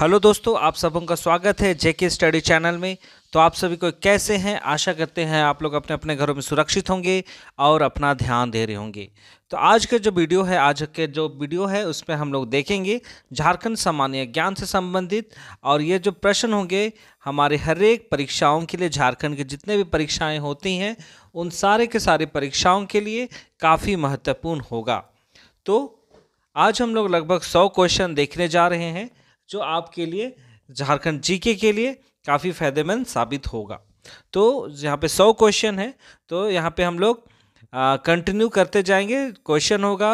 hello दोस्तों आप सबों का स्वागत है जेके स्टडी चैनल में तो आप सभी को कैसे हैं आशा करते हैं आप लोग अपने अपने घरों में सुरक्षित होंगे और अपना ध्यान दे रहे होंगे तो आज के जो वीडियो है आज के जो वीडियो है उसमें हम लोग देखेंगे झारखंड सामान्य ज्ञान से संबंधित और ये जो प्रश्न होंगे हमारे हर एक परीक्षाओं के लिए झारखंड के जितने भी परीक्षाएँ होती हैं उन सारे के सारे परीक्षाओं के लिए काफ़ी महत्वपूर्ण होगा तो आज हम लोग लगभग सौ क्वेश्चन देखने जा रहे हैं जो आपके लिए झारखंड जीके के लिए काफ़ी फायदेमंद साबित होगा तो यहाँ पे सौ क्वेश्चन है तो यहाँ पे हम लोग कंटिन्यू करते जाएंगे क्वेश्चन होगा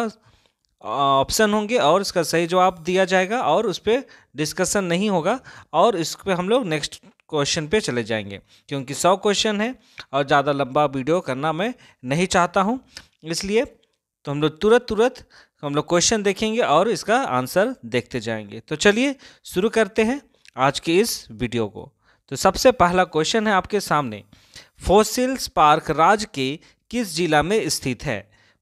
ऑप्शन होंगे और इसका सही जवाब दिया जाएगा और उस पर डिस्कसन नहीं होगा और इस पर हम लोग नेक्स्ट क्वेश्चन पे चले जाएंगे क्योंकि सौ क्वेश्चन है और ज़्यादा लंबा वीडियो करना मैं नहीं चाहता हूँ इसलिए तो हम लोग तुरंत तुरंत हम लोग क्वेश्चन देखेंगे और इसका आंसर देखते जाएंगे तो चलिए शुरू करते हैं आज के इस वीडियो को तो सबसे पहला क्वेश्चन है आपके सामने फोसिल्स पार्क राज्य के किस जिला में स्थित है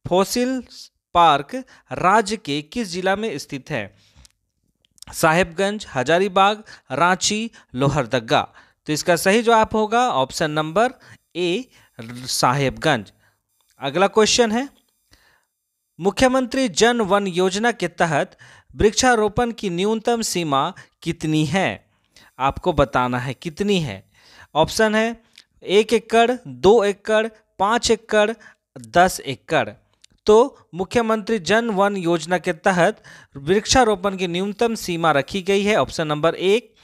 फोसिल्स पार्क राज्य के किस जिला में स्थित है साहेबगंज हजारीबाग रांची लोहरदगा तो इसका सही जवाब होगा ऑप्शन नंबर ए साहेबगंज अगला क्वेश्चन है मुख्यमंत्री जन वन योजना के तहत वृक्षारोपण की न्यूनतम सीमा कितनी है आपको बताना है कितनी है ऑप्शन है एक एकड़ दो एकड़ पाँच एकड़ दस एकड़ तो मुख्यमंत्री जन वन योजना के तहत वृक्षारोपण की न्यूनतम सीमा रखी गई है ऑप्शन नंबर एक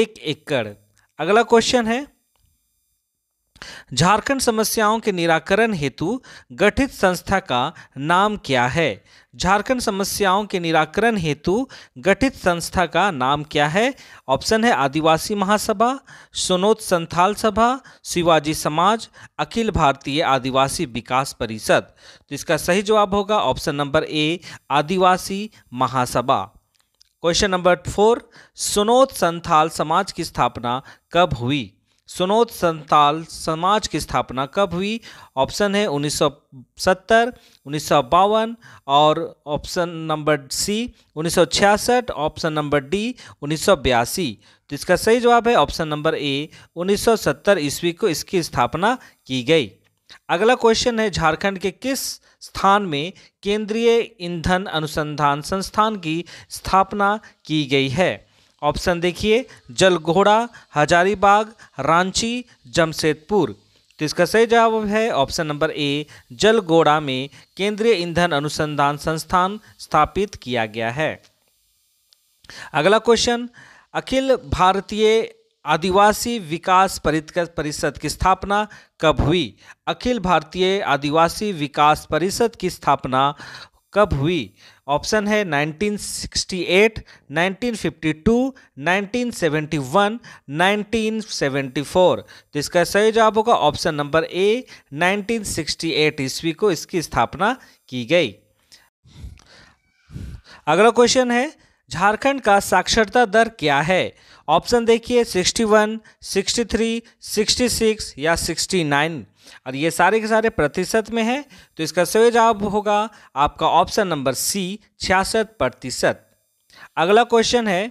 एक एकड़ अगला क्वेश्चन है झारखंड समस्याओं के निराकरण हेतु गठित संस्था का नाम क्या है झारखंड समस्याओं के निराकरण हेतु गठित संस्था का नाम क्या है ऑप्शन है आदिवासी महासभा सुनोद संथाल सभा शिवाजी समाज अखिल भारतीय आदिवासी विकास परिषद तो इसका सही जवाब होगा option number A Adivasi Mahasabha question number four सुनोद संथाल समाज की स्थापना कब हुई सुनोद संताल समाज की स्थापना कब हुई ऑप्शन है 1970, उन्नीस और option number C 1966, option number D उन्नीस तो इसका सही जवाब है ऑप्शन नंबर ए 1970 ईस्वी को इसकी स्थापना की गई अगला क्वेश्चन है झारखंड के किस स्थान में केंद्रीय ईंधन अनुसंधान संस्थान की स्थापना की गई है ऑप्शन देखिए जलघोड़ा हजारीबाग रांची जमशेदपुर तो इसका सही जवाब है ऑप्शन नंबर ए जलगोड़ा में केंद्रीय ईंधन अनुसंधान संस्थान स्थापित किया गया है अगला क्वेश्चन अखिल भारतीय आदिवासी विकास परिषद की स्थापना कब हुई अखिल भारतीय आदिवासी विकास परिषद की स्थापना कब हुई ऑप्शन है 1968, 1952, 1971, 1974 तो इसका सही जवाब होगा ऑप्शन नंबर ए 1968 ईस्वी को इसकी स्थापना की गई अगला क्वेश्चन है झारखंड का साक्षरता दर क्या है ऑप्शन देखिए 61, 63, 66 या 69 और ये सारे के सारे प्रतिशत में है तो इसका सही जवाब होगा आपका ऑप्शन नंबर सी छियासठ प्रतिशत अगला क्वेश्चन है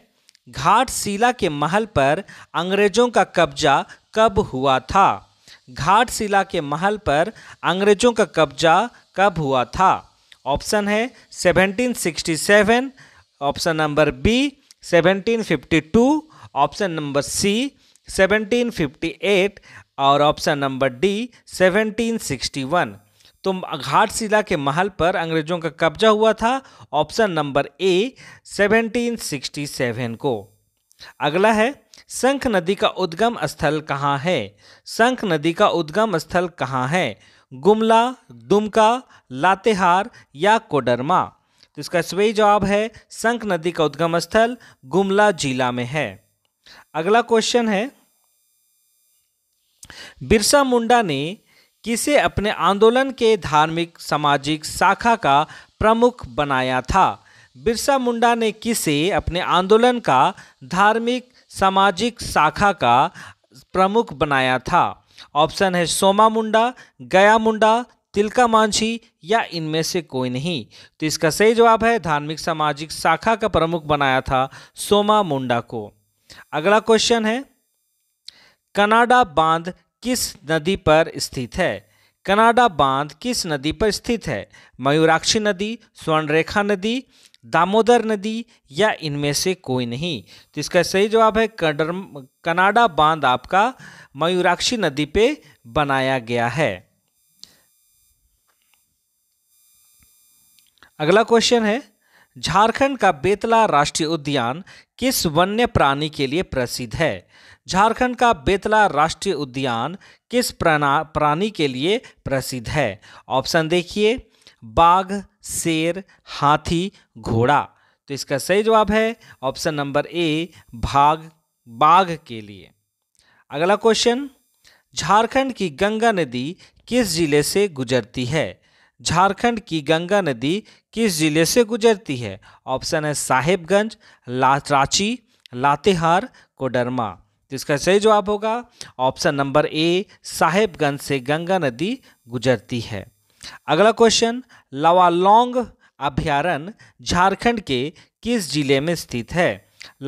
घाट शिला के महल पर अंग्रेजों का कब्जा कब हुआ था घाट शिला के महल पर अंग्रेजों का कब्जा कब हुआ था ऑप्शन है 1767 option number B 1752 option number C 1758 और ऑप्शन नंबर डी 1761 तो घाटशिला के महल पर अंग्रेजों का कब्जा हुआ था ऑप्शन नंबर ए 1767 को अगला है शंख नदी का उद्गम स्थल कहाँ है शंख नदी का उद्गम स्थल कहाँ है गुमला दुमका लातेहार या कोडरमा तो इसका सही जवाब है शंख नदी का उद्गम स्थल गुमला जिला में है अगला क्वेश्चन है बिरसा मुंडा ने किसे अपने आंदोलन के धार्मिक सामाजिक शाखा का प्रमुख बनाया था बिरसा मुंडा ने किसे अपने आंदोलन का धार्मिक सामाजिक शाखा का प्रमुख बनाया था ऑप्शन है सोमा मुंडा गया मुंडा तिलका मांझी या इनमें से कोई नहीं तो इसका सही जवाब है धार्मिक सामाजिक शाखा का प्रमुख बनाया था सोमा मुंडा को अगला क्वेश्चन है कनाडा बांध किस नदी पर स्थित है कनाडा बांध किस नदी पर स्थित है मयूराक्षी नदी स्वर्णरेखा नदी दामोदर नदी या इनमें से कोई नहीं तो इसका सही जवाब है कनाडा बांध आपका मयूराक्षी नदी पे बनाया गया है अगला क्वेश्चन है झारखंड का बेतला राष्ट्रीय उद्यान किस वन्य प्राणी के लिए प्रसिद्ध है झारखंड का बेतला राष्ट्रीय उद्यान किस प्राणी के लिए प्रसिद्ध है ऑप्शन देखिए बाघ शेर हाथी घोड़ा तो इसका सही जवाब है ऑप्शन नंबर ए भाग बाघ के लिए अगला क्वेश्चन झारखंड की गंगा नदी किस जिले से गुजरती है झारखंड की गंगा नदी किस जिले से गुजरती है ऑप्शन है साहिबगंज ला रांची लातेहार कोडरमा तो इसका सही जवाब होगा ऑप्शन नंबर ए साहेबगंज से गंगा नदी गुजरती है अगला क्वेश्चन लवालोंग अभ्यारण्य झारखंड के किस जिले में स्थित है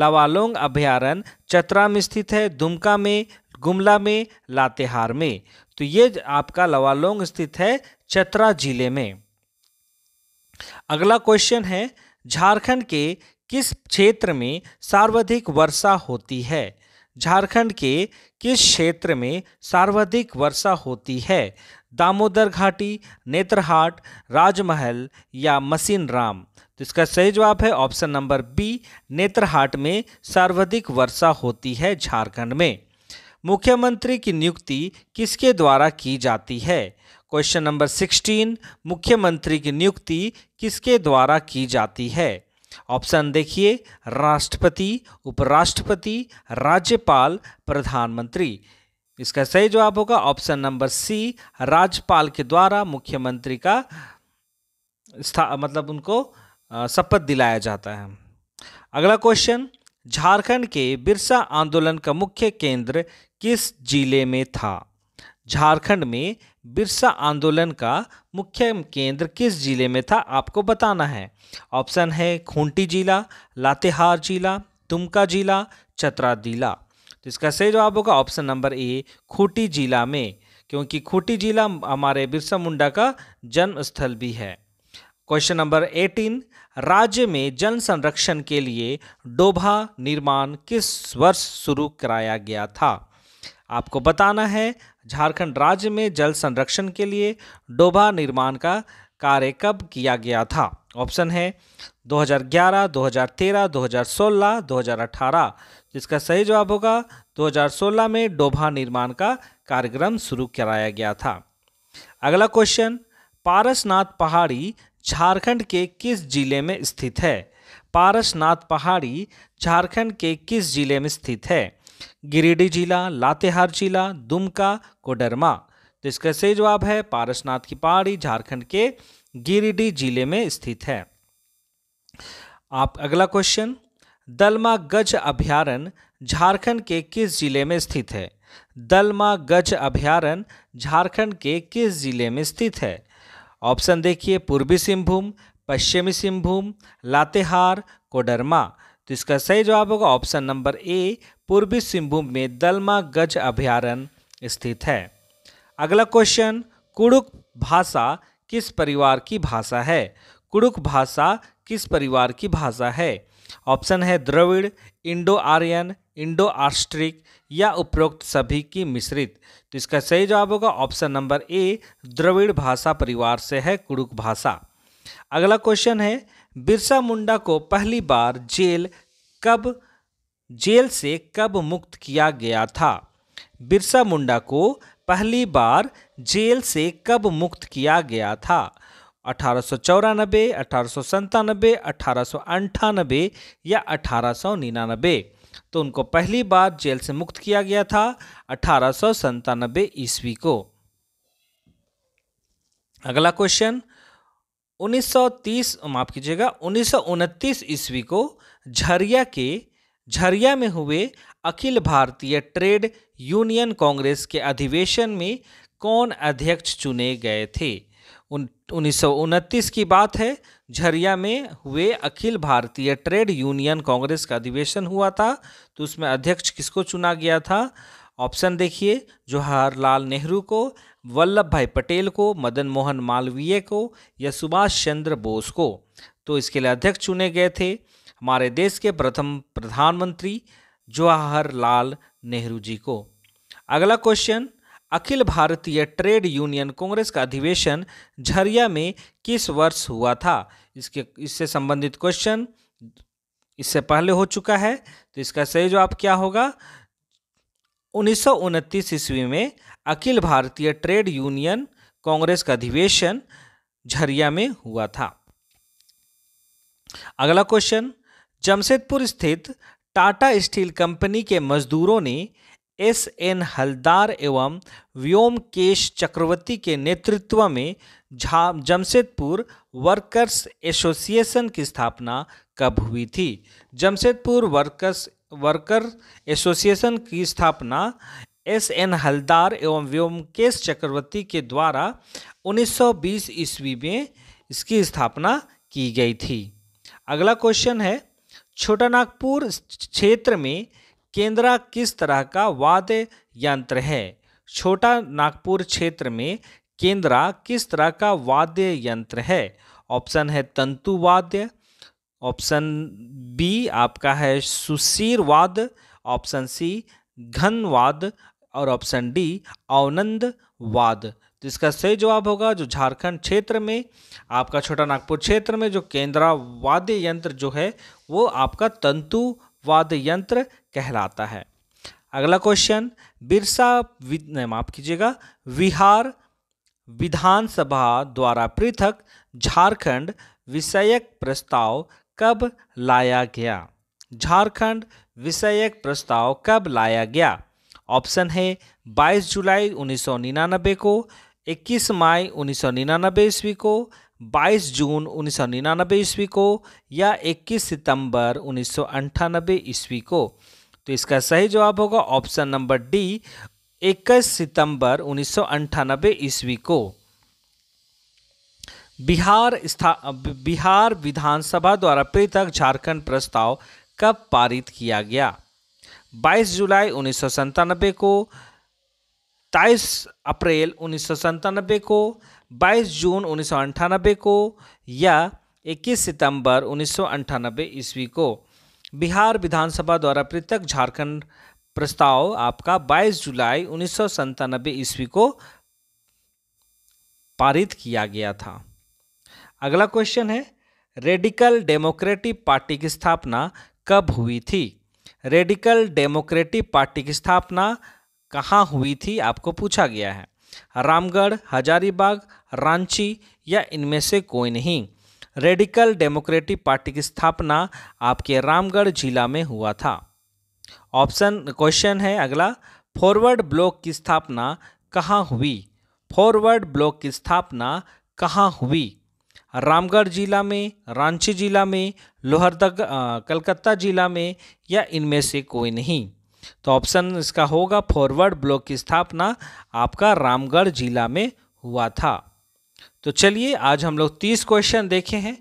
लवालोंग अभ्यारण्य चतरा में स्थित है दुमका में गुमला में लातेहार में तो ये आपका लवालोंग स्थित है चतरा जिले में अगला क्वेश्चन है झारखंड के किस क्षेत्र में सर्वाधिक वर्षा होती है झारखंड के किस क्षेत्र में सर्वाधिक वर्षा होती है दामोदर घाटी नेत्रहाट राजमहल या मसीन राम तो इसका सही जवाब है ऑप्शन नंबर बी नेत्रहाट में सर्वाधिक वर्षा होती है झारखंड में मुख्यमंत्री की नियुक्ति किसके द्वारा की जाती है क्वेश्चन नंबर सिक्सटीन मुख्यमंत्री की नियुक्ति किसके द्वारा की जाती है ऑप्शन देखिए राष्ट्रपति उपराष्ट्रपति राज्यपाल प्रधानमंत्री इसका सही जवाब होगा ऑप्शन नंबर सी राज्यपाल के द्वारा मुख्यमंत्री का स्था मतलब उनको शपथ दिलाया जाता है अगला क्वेश्चन झारखंड के बिरसा आंदोलन का मुख्य केंद्र किस जिले में था झारखंड में बिरसा आंदोलन का मुख्य केंद्र किस जिले में था आपको बताना है ऑप्शन है खूंटी जिला लातेहार जिला दुमका जिला चतरा जिला तो इसका सही जवाब होगा ऑप्शन नंबर ए खूंटी जिला में क्योंकि खूंटी जिला हमारे बिरसा मुंडा का जन्म स्थल भी है क्वेश्चन नंबर एटीन राज्य में जल संरक्षण के लिए डोभा निर्माण किस वर्ष शुरू कराया गया था आपको बताना है झारखंड राज्य में जल संरक्षण के लिए डोभा निर्माण का कार्य कब किया गया था ऑप्शन है 2011, 2013, 2016, 2018 जिसका सही जवाब होगा 2016 में डोभा निर्माण का कार्यक्रम शुरू कराया गया था अगला क्वेश्चन पारसनाथ पहाड़ी झारखंड के किस जिले में स्थित है पारसनाथ पहाड़ी झारखंड के किस जिले में स्थित है गिरिडीह जिला लातेहार जिला दुमका कोडरमा तो इसका सही जवाब है पारसनाथ की पहाड़ी झारखंड के गिरिडीह जिले में स्थित है आप अगला क्वेश्चन दलमा गज अभ्यारण झारखंड के किस जिले में स्थित है दलमा गज अभ्यारण झारखंड के किस जिले में स्थित है ऑप्शन देखिए पूर्वी सिंहभूम पश्चिमी सिंहभूम लातेहार कोडरमा तो इसका सही जवाब होगा ऑप्शन नंबर ए पूर्वी सिंहभूम में दलमा गज अभ्यारण्य स्थित है अगला क्वेश्चन कुड़ुक भाषा किस परिवार की भाषा है कुड़ुक भाषा किस परिवार की भाषा है ऑप्शन है Dravid Indo Aryan Indo Austric या उपरोक्त सभी की मिश्रित तो इसका सही जवाब होगा ऑप्शन नंबर ए द्रविड़ भाषा परिवार से है कुड़ुक भाषा अगला क्वेश्चन है बिरसा मुंडा को पहली बार जेल कब जेल से कब मुक्त किया गया था बिरसा मुंडा को पहली बार जेल से कब मुक्त किया गया था अठारह सौ चौरानबे अठारह सौ अठारह सौ अंठानबे या अठारह सौ निन्यानबे तो उनको पहली बार जेल से मुक्त किया गया था अठारह सौ ईस्वी को अगला क्वेश्चन 1930 माफ कीजिएगा 1929 ईस्वी को झरिया के झरिया में हुए अखिल भारतीय ट्रेड यूनियन कांग्रेस के अधिवेशन में कौन अध्यक्ष चुने गए थे उन उन्नीस की बात है झरिया में हुए अखिल भारतीय ट्रेड यूनियन कांग्रेस का अधिवेशन हुआ था तो उसमें अध्यक्ष किसको चुना गया था ऑप्शन देखिए जवाहरलाल नेहरू को वल्लभ भाई पटेल को मदन मोहन मालवीय को या सुभाष चंद्र बोस को तो इसके लिए अध्यक्ष चुने गए थे हमारे देश के प्रथम प्रधानमंत्री जवाहरलाल नेहरू जी को अगला क्वेश्चन अखिल भारतीय ट्रेड यूनियन कांग्रेस का अधिवेशन झरिया में किस वर्ष हुआ था इसके इससे संबंधित क्वेश्चन इससे पहले हो चुका है तो इसका सही जवाब क्या होगा उन्नीस ईस्वी में अखिल भारतीय ट्रेड यूनियन कांग्रेस का अधिवेशन झरिया में हुआ था अगला क्वेश्चन जमशेदपुर स्थित टाटा स्टील कंपनी के मजदूरों ने एस एन हलदार एवं व्योमकेश चक्रवर्ती के नेतृत्व में झा जमशेदपुर वर्कर्स एसोसिएशन की स्थापना कब हुई थी जमशेदपुर वर्कर्स वर्कर एसोसिएशन की स्थापना एस एन हलदार एवं व्योमकेश चक्रवर्ती के द्वारा 1920 ईस्वी में इसकी स्थापना की गई थी अगला क्वेश्चन है छोटा नागपुर क्षेत्र में केंद्रा किस तरह का वाद्य यंत्र है छोटा नागपुर क्षेत्र में केंद्रा किस तरह का वाद्य यंत्र है ऑप्शन है तंतु वाद्य ऑप्शन बी आपका है सुशीर वाद ऑप्शन सी घन और ऑप्शन डी अवनंद वाद तो इसका सही जवाब होगा जो झारखंड क्षेत्र में आपका छोटा नागपुर क्षेत्र में जो केंद्रा वाद्य यंत्र जो है वो आपका तंतु यंत्र कहलाता है अगला क्वेश्चन बिरसा माफ कीजिएगा बिहार विधानसभा द्वारा पृथक झारखंड विषयक प्रस्ताव कब लाया गया झारखंड विषयक प्रस्ताव कब लाया गया ऑप्शन है 22 जुलाई 1999 को 21 मई 1999 ईस्वी को 22 जून उन्नीस सौ निन्यानबे ईस्वी को या 21 सितंबर उन्नीस सौ अंठानबे ईस्वी को तो इसका सही जवाब होगा ऑप्शन नंबर डी 21 सितंबर उन्नीस सौ अंठानबे ईस्वी को बिहार स्था बिहार विधानसभा द्वारा पृथक झारखंड प्रस्ताव कब पारित किया गया 22 जुलाई उन्नीस को तेईस अप्रैल उन्नीस को 22 जून उन्नीस को या 21 सितंबर उन्नीस ईस्वी को बिहार विधानसभा द्वारा पृथक झारखंड प्रस्ताव आपका 22 जुलाई उन्नीस ईस्वी को पारित किया गया था अगला क्वेश्चन है रेडिकल डेमोक्रेटिक पार्टी की स्थापना कब हुई थी रेडिकल डेमोक्रेटिक पार्टी की स्थापना कहाँ हुई थी आपको पूछा गया है रामगढ़ हजारीबाग रांची या इनमें से कोई नहीं रेडिकल डेमोक्रेटिक पार्टी की स्थापना आपके रामगढ़ जिला में हुआ था ऑप्शन क्वेश्चन है अगला फॉरवर्ड ब्लॉक की स्थापना कहाँ हुई फॉरवर्ड ब्लॉक की स्थापना कहाँ हुई रामगढ़ जिला में रांची जिला में लोहरदगा कलकत्ता जिला में या इनमें से कोई नहीं तो ऑप्शन इसका होगा फॉरवर्ड ब्लॉक की स्थापना आपका रामगढ़ जिला में हुआ था तो चलिए आज हम लोग तीस क्वेश्चन देखे हैं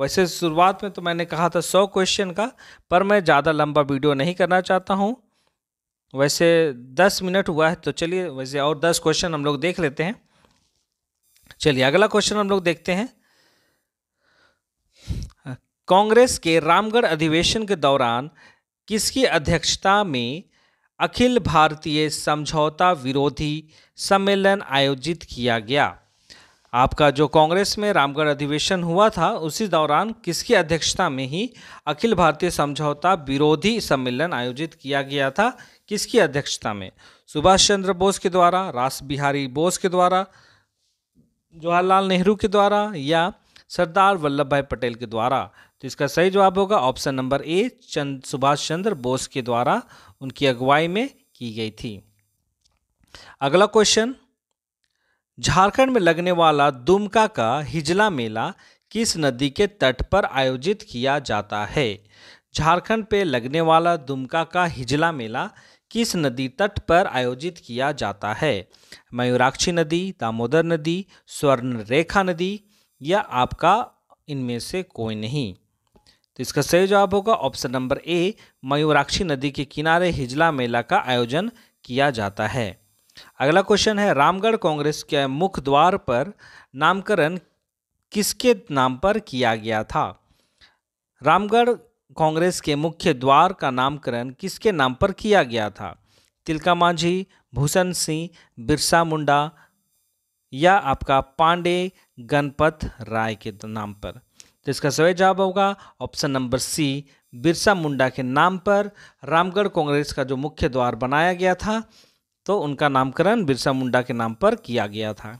वैसे शुरुआत में तो मैंने कहा था सौ क्वेश्चन का पर मैं ज़्यादा लंबा वीडियो नहीं करना चाहता हूँ वैसे दस मिनट हुआ है तो चलिए वैसे और दस क्वेश्चन हम लोग देख लेते हैं चलिए अगला क्वेश्चन हम लोग देखते हैं कांग्रेस के रामगढ़ अधिवेशन के दौरान किसकी अध्यक्षता में अखिल भारतीय समझौता विरोधी सम्मेलन आयोजित किया गया आपका जो कांग्रेस में रामगढ़ अधिवेशन हुआ था उसी दौरान किसकी अध्यक्षता में ही अखिल भारतीय समझौता विरोधी सम्मेलन आयोजित किया गया था किसकी अध्यक्षता में सुभाष चंद्र बोस के द्वारा रास बिहारी बोस के द्वारा जवाहरलाल नेहरू के द्वारा या सरदार वल्लभ भाई पटेल के द्वारा तो इसका सही जवाब होगा option number A Chand Subhash Chandra Bose के द्वारा उनकी अगुवाई में की गई थी अगला क्वेश्चन झारखंड में लगने वाला दुमका का हिजला मेला किस नदी के तट पर आयोजित किया जाता है झारखंड पे लगने वाला दुमका का हिजला मेला किस नदी तट पर आयोजित किया जाता है मयूराक्षी नदी दामोदर नदी स्वर्ण रेखा नदी या आपका इनमें से कोई नहीं तो इसका सही जवाब होगा ऑप्शन नंबर ए मयूराक्षी नदी के किनारे हिजला मेला का आयोजन किया जाता है अगला क्वेश्चन है रामगढ़ कांग्रेस के मुख्य द्वार पर नामकरण किसके नाम पर किया गया था रामगढ़ कांग्रेस के मुख्य द्वार का नामकरण किसके नाम पर किया गया था तिलका मांझी भूषण सिंह बिरसा मुंडा या आपका पांडे गणपत राय के नाम पर तो इसका सही जवाब होगा option number C Birsa Munda के नाम पर रामगढ़ कांग्रेस का जो मुख्य द्वार बनाया गया था तो उनका नामकरण बिरसा मुंडा के नाम पर किया गया था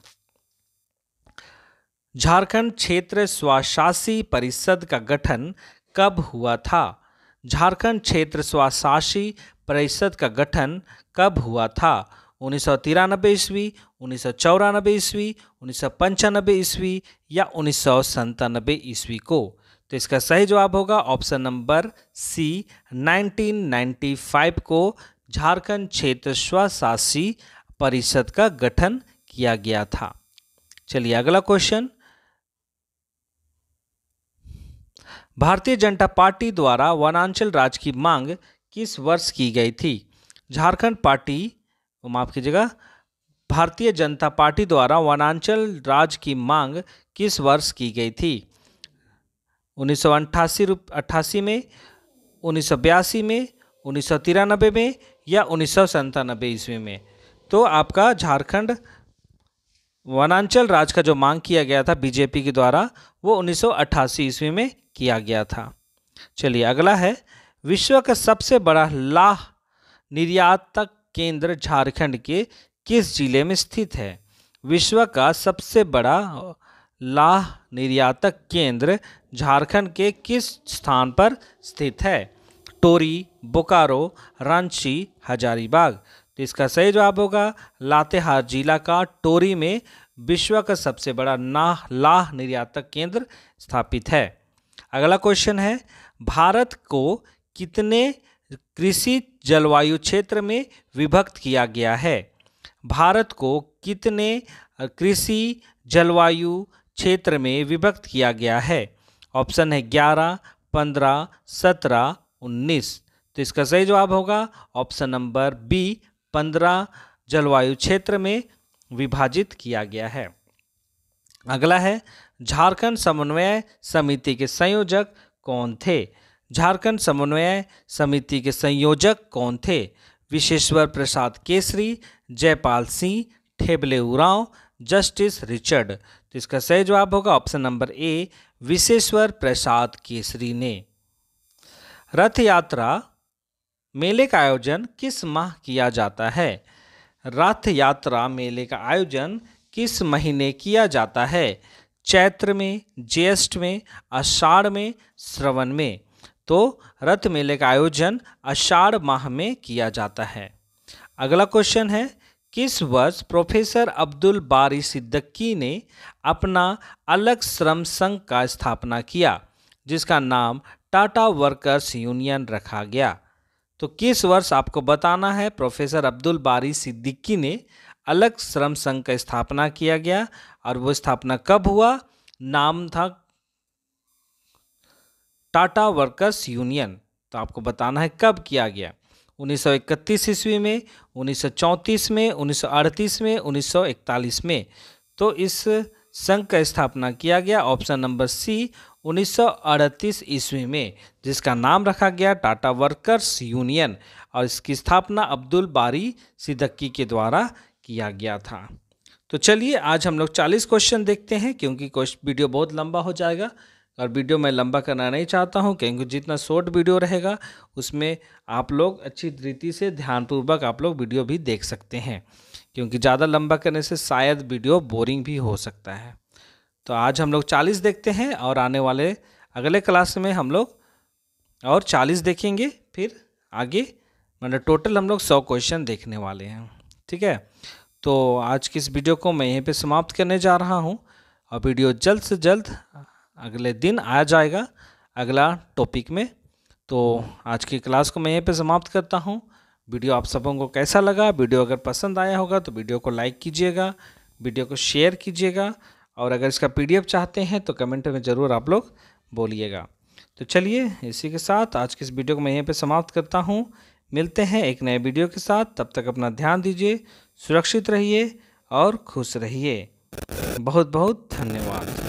झारखंड क्षेत्र स्वशासी परिषद का गठन कब हुआ था झारखंड क्षेत्र स्वशासी परिषद का गठन कब हुआ था उन्नीस सौ तिरानबे ईस्वी उन्नीस सौ चौरानबे ईस्वी उन्नीस सौ पंचानबे ईस्वी या उन्नीस सौ संतानबे ईस्वी को तो इसका सही जवाब होगा ऑप्शन नंबर सी 1995 को झारखंड क्षेत्र स्वशासी परिषद का गठन किया गया था चलिए अगला क्वेश्चन भारतीय जनता पार्टी द्वारा वनांचल राज की मांग किस वर्ष की गई थी झारखंड पार्टी माफ़ कीजिएगा भारतीय जनता पार्टी द्वारा वनांचल राज की मांग किस वर्ष की गई थी उन्नीस सौ अट्ठासी में उन्नीस सौ बयासी में उन्नीस सौ तिरानबे में या उन्नीस सौ संतानबे ईस्वी में तो आपका झारखंड वनांचल राज का जो मांग किया गया था बीजेपी के द्वारा वो उन्नीस सौ अट्ठासी ईस्वी में किया गया था चलिए अगला है विश्व का सबसे बड़ा लाह निर्यातक केंद्र झारखंड के किस जिले में स्थित है विश्व का सबसे बड़ा लाह निर्यातक केंद्र झारखंड के किस स्थान पर स्थित है टोरी बोकारो रांची हजारीबाग तो इसका सही जवाब होगा लातेहार जिला का टोरी में विश्व का सबसे बड़ा नाह लाह निर्यातक केंद्र स्थापित है अगला क्वेश्चन है भारत को कितने कृषि जलवायु क्षेत्र में विभक्त किया गया है भारत को कितने कृषि जलवायु क्षेत्र में विभक्त किया गया है ऑप्शन है ग्यारह पंद्रह सत्रह उन्नीस तो इसका सही जवाब होगा ऑप्शन नंबर बी पंद्रह जलवायु क्षेत्र में विभाजित किया गया है अगला है झारखंड समन्वय समिति के संयोजक कौन थे झारखंड समन्वय समिति के संयोजक कौन थे विशेश्वर प्रसाद केसरी जयपाल सिंह ठेबले उराव जस्टिस रिचर्ड तो इसका सही जवाब होगा option number A Vishweshwar Prasad Kesari ने रथ यात्रा मेले का आयोजन किस माह किया जाता है रथ यात्रा मेले का आयोजन किस महीने किया जाता है चैत्र में ज्येष्ठ में आषाढ़ में श्रवण में तो रथ मेले का आयोजन अषाढ़ माह में किया जाता है अगला क्वेश्चन है किस वर्ष प्रोफेसर अब्दुल बारी सिद्दकी ने अपना अलग श्रम संघ का स्थापना किया जिसका नाम टाटा वर्कर्स यूनियन रखा गया तो किस वर्ष आपको बताना है प्रोफेसर अब्दुल बारी सिद्दीकी ने अलग श्रम संघ का स्थापना किया गया और वो स्थापना कब हुआ नाम था टाटा वर्कर्स यूनियन तो आपको बताना है कब किया गया 1931 ईस्वी में 1934 में 1938 में 1941 में तो इस संघ का स्थापना किया गया ऑप्शन नंबर सी 1938 ईस्वी में जिसका नाम रखा गया टाटा वर्कर्स यूनियन और इसकी स्थापना अब्दुल बारी सिद्दकी के द्वारा किया गया था तो चलिए आज हम लोग 40 क्वेश्चन देखते हैं क्योंकि वीडियो बहुत लंबा हो जाएगा और वीडियो मैं लंबा करना नहीं चाहता हूँ क्योंकि जितना शॉर्ट वीडियो रहेगा उसमें आप लोग अच्छी रीति से ध्यानपूर्वक आप लोग वीडियो भी देख सकते हैं क्योंकि ज़्यादा लंबा करने से शायद वीडियो बोरिंग भी हो सकता है तो आज हम लोग चालीस देखते हैं और आने वाले अगले क्लास में हम लोग और चालीस देखेंगे फिर आगे मतलब टोटल हम लोग सौ क्वेश्चन देखने वाले हैं ठीक है तो आज की इस वीडियो को मैं यहीं पे समाप्त करने जा रहा हूँ और वीडियो जल्द से जल्द अगले दिन आ जाएगा अगला टॉपिक में तो आज की क्लास को मैं यहीं पे समाप्त करता हूँ वीडियो आप सबों को कैसा लगा वीडियो अगर पसंद आया होगा तो वीडियो को लाइक कीजिएगा वीडियो को शेयर कीजिएगा और अगर इसका पीडीएफ चाहते हैं तो कमेंट में ज़रूर आप लोग बोलिएगा तो चलिए इसी के साथ आज की इस वीडियो को मैं यहीं पर समाप्त करता हूँ मिलते हैं एक नए वीडियो के साथ तब तक अपना ध्यान दीजिए सुरक्षित रहिए और खुश रहिए बहुत बहुत धन्यवाद